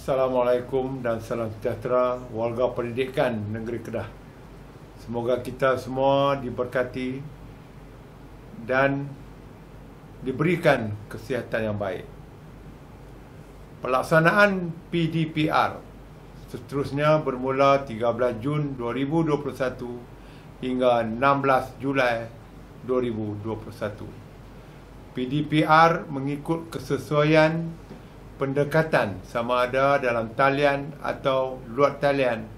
Assalamualaikum dan salam sejahtera warga pendidikan negeri Kedah. Semoga kita semua diberkati dan diberikan kesihatan yang baik. Pelaksanaan PDPR seterusnya bermula 13 Jun 2021 hingga 16 Julai 2021. PDPR mengikut kesesuaian pendekatan sama ada dalam talian atau luar talian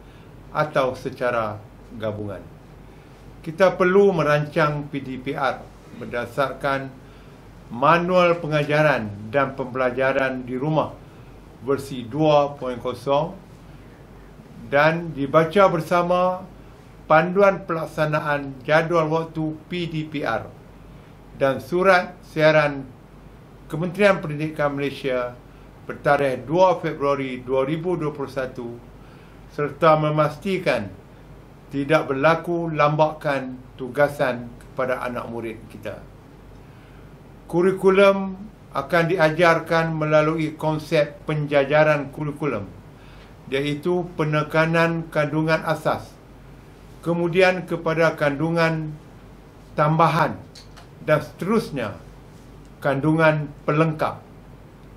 atau secara gabungan. Kita perlu merancang PDPR berdasarkan manual pengajaran dan pembelajaran di rumah versi 2.0 dan dibaca bersama panduan pelaksanaan jadual waktu PDPR dan surat siaran Kementerian Pendidikan Malaysia bertarikh 2 Februari 2021 serta memastikan tidak berlaku lambakan tugasan kepada anak murid kita. Kurikulum akan diajarkan melalui konsep penjajaran kurikulum iaitu penekanan kandungan asas kemudian kepada kandungan tambahan dan seterusnya kandungan pelengkap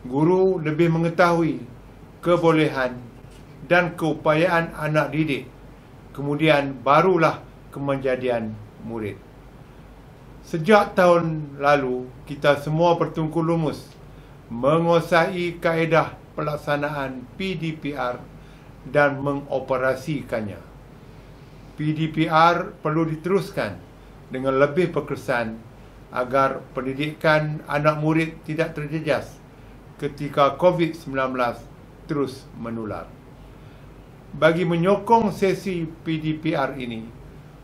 guru lebih mengetahui kebolehan dan keupayaan anak didik. Kemudian barulah kemenjadian murid. Sejak tahun lalu, kita semua bertungkul lumus menguasai kaedah pelaksanaan PDPR dan mengoperasikannya. PDPR perlu diteruskan dengan lebih perkesan agar pendidikan anak murid tidak terjejas ketika COVID-19 terus menular. Bagi menyokong sesi PDPR ini,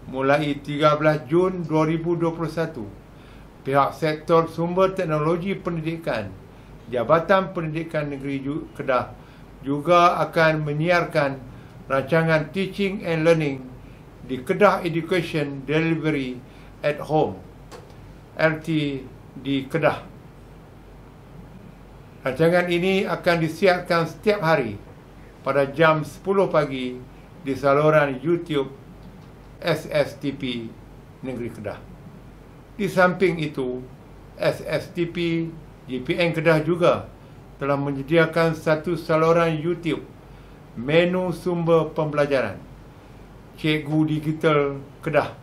mulai 13 Jun 2021, pihak sektor sumber teknologi pendidikan Jabatan Pendidikan Negeri Kedah juga akan menyiarkan rancangan teaching and learning di Kedah Education Delivery at Home RT di Kedah Rancangan ini akan disiarkan setiap hari pada jam 10 pagi di saluran YouTube SSTP Negeri Kedah. Di samping itu, SSTP GPN Kedah juga telah menyediakan satu saluran YouTube menu sumber pembelajaran Cikgu Digital Kedah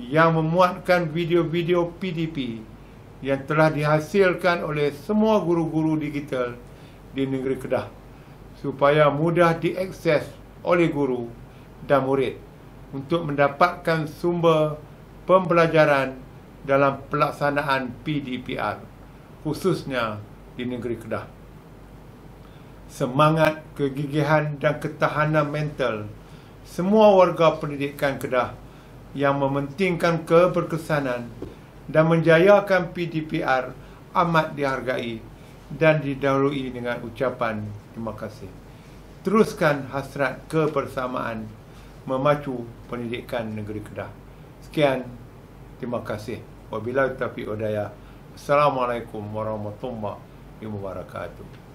yang memuatkan video-video PDP yang telah dihasilkan oleh semua guru-guru digital di negeri Kedah supaya mudah diakses oleh guru dan murid untuk mendapatkan sumber pembelajaran dalam pelaksanaan PDPR khususnya di negeri Kedah. Semangat, kegigihan dan ketahanan mental semua warga pendidikan Kedah yang mementingkan keberkesanan dan menjayakan PDPR amat dihargai dan didahului dengan ucapan terima kasih. Teruskan hasrat kebersamaan memacu pendidikan negeri Kedah. Sekian, terima kasih. Wabillahi taufiq wa Assalamualaikum warahmatullahi wabarakatuh.